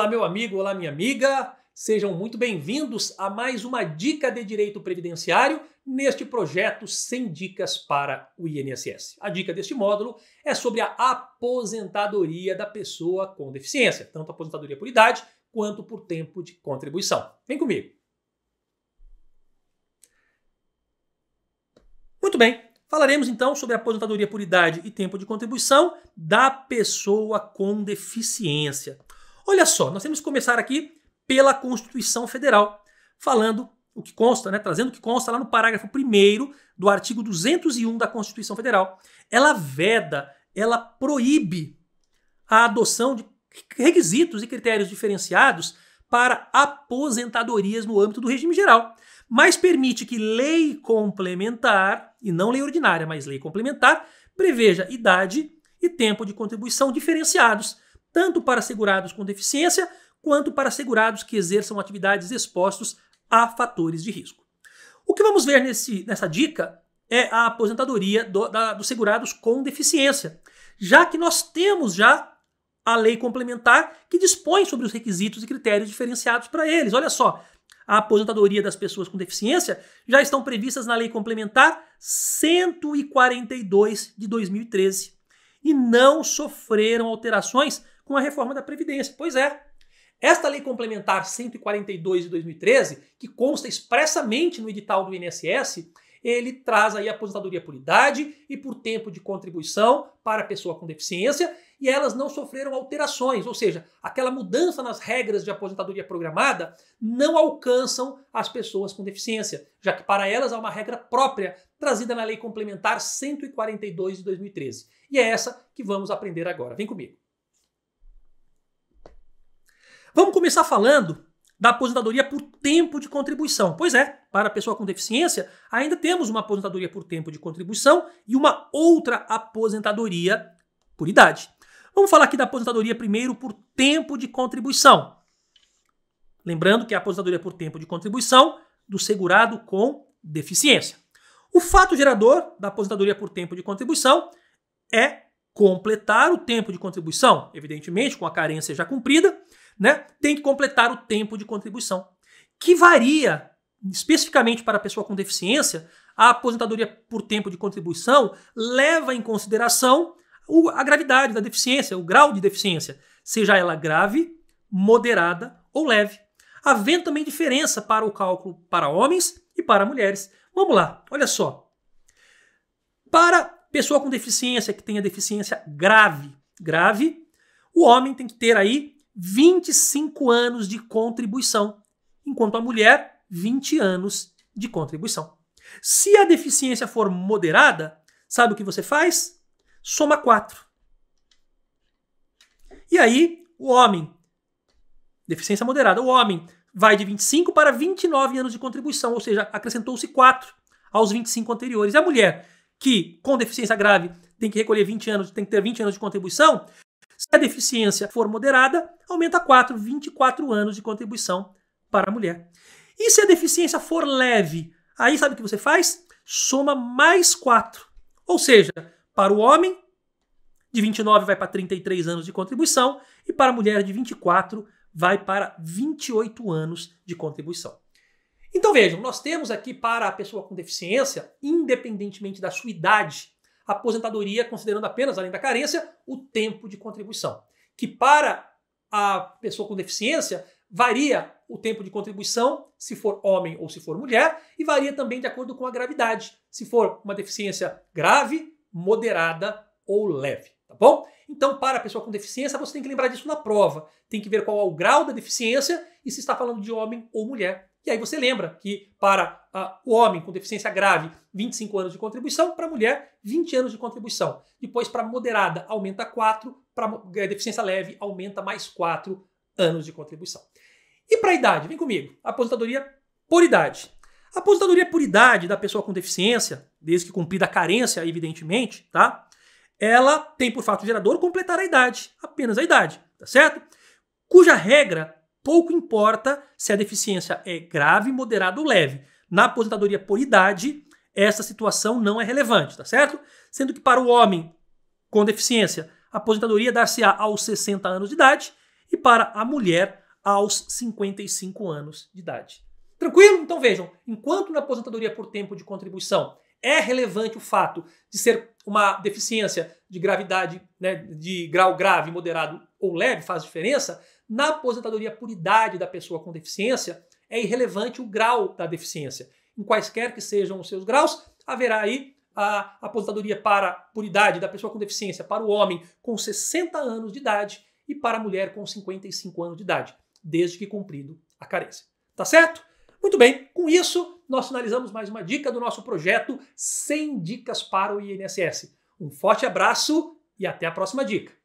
Olá, meu amigo, olá, minha amiga. Sejam muito bem-vindos a mais uma dica de direito previdenciário neste projeto sem dicas para o INSS. A dica deste módulo é sobre a aposentadoria da pessoa com deficiência, tanto aposentadoria por idade quanto por tempo de contribuição. Vem comigo. Muito bem, Falaremos então sobre a aposentadoria por idade e tempo de contribuição da pessoa com deficiência. Olha só, nós temos que começar aqui pela Constituição Federal, falando o que consta, né, trazendo o que consta lá no parágrafo 1 do artigo 201 da Constituição Federal. Ela veda, ela proíbe a adoção de requisitos e critérios diferenciados para aposentadorias no âmbito do regime geral, mas permite que lei complementar, e não lei ordinária, mas lei complementar, preveja idade e tempo de contribuição diferenciados tanto para segurados com deficiência quanto para segurados que exerçam atividades expostos a fatores de risco. O que vamos ver nesse, nessa dica é a aposentadoria do, da, dos segurados com deficiência, já que nós temos já a lei complementar que dispõe sobre os requisitos e critérios diferenciados para eles. Olha só, a aposentadoria das pessoas com deficiência já estão previstas na lei complementar 142 de 2013 e não sofreram alterações com a reforma da Previdência. Pois é. Esta lei complementar 142 de 2013, que consta expressamente no edital do INSS, ele traz aí a aposentadoria por idade e por tempo de contribuição para a pessoa com deficiência, e elas não sofreram alterações, ou seja, aquela mudança nas regras de aposentadoria programada não alcançam as pessoas com deficiência, já que para elas há uma regra própria trazida na Lei Complementar 142 de 2013. E é essa que vamos aprender agora. Vem comigo. Vamos começar falando da aposentadoria por tempo de contribuição. Pois é, para a pessoa com deficiência, ainda temos uma aposentadoria por tempo de contribuição e uma outra aposentadoria por idade. Vamos falar aqui da aposentadoria primeiro por tempo de contribuição. Lembrando que é a aposentadoria por tempo de contribuição do segurado com deficiência. O fato gerador da aposentadoria por tempo de contribuição é completar o tempo de contribuição, evidentemente com a carência já cumprida, né, tem que completar o tempo de contribuição, que varia especificamente para a pessoa com deficiência. A aposentadoria por tempo de contribuição leva em consideração a gravidade da deficiência, o grau de deficiência, seja ela grave, moderada ou leve. Havendo também diferença para o cálculo para homens e para mulheres. Vamos lá, olha só. Para pessoa com deficiência que tenha deficiência grave, grave, o homem tem que ter aí 25 anos de contribuição, enquanto a mulher, 20 anos de contribuição. Se a deficiência for moderada, sabe o que você faz? Soma 4. E aí, o homem, deficiência moderada, o homem vai de 25 para 29 anos de contribuição, ou seja, acrescentou-se 4 aos 25 anteriores. E a mulher, que com deficiência grave tem que recolher 20 anos, tem que ter 20 anos de contribuição, se a deficiência for moderada, aumenta 4, 24 anos de contribuição para a mulher. E se a deficiência for leve, aí sabe o que você faz? Soma mais 4. Ou seja, para o homem, de 29 vai para 33 anos de contribuição e para a mulher de 24 vai para 28 anos de contribuição. Então vejam, nós temos aqui para a pessoa com deficiência, independentemente da sua idade, aposentadoria, considerando apenas, além da carência, o tempo de contribuição. Que para a pessoa com deficiência varia o tempo de contribuição, se for homem ou se for mulher, e varia também de acordo com a gravidade, se for uma deficiência grave, moderada ou leve, tá bom? Então, para a pessoa com deficiência, você tem que lembrar disso na prova. Tem que ver qual é o grau da deficiência e se está falando de homem ou mulher e aí você lembra que para ah, o homem com deficiência grave, 25 anos de contribuição, para a mulher, 20 anos de contribuição. Depois, para moderada, aumenta 4, para eh, deficiência leve, aumenta mais 4 anos de contribuição. E para a idade? Vem comigo. Aposentadoria por idade. A aposentadoria por idade da pessoa com deficiência, desde que cumprida a carência, evidentemente, tá? Ela tem por fato gerador completar a idade, apenas a idade, tá certo? Cuja regra Pouco importa se a deficiência é grave, moderada ou leve. Na aposentadoria por idade, essa situação não é relevante, tá certo? Sendo que para o homem com deficiência, a aposentadoria dar-se-á aos 60 anos de idade e para a mulher aos 55 anos de idade. Tranquilo? Então vejam, enquanto na aposentadoria por tempo de contribuição é relevante o fato de ser uma deficiência de gravidade, né, de grau grave, moderado ou leve, faz diferença, na aposentadoria por idade da pessoa com deficiência, é irrelevante o grau da deficiência. Em quaisquer que sejam os seus graus, haverá aí a aposentadoria para por idade da pessoa com deficiência para o homem com 60 anos de idade e para a mulher com 55 anos de idade, desde que cumprido a carência. Tá certo? Muito bem, com isso nós finalizamos mais uma dica do nosso projeto 100 dicas para o INSS. Um forte abraço e até a próxima dica.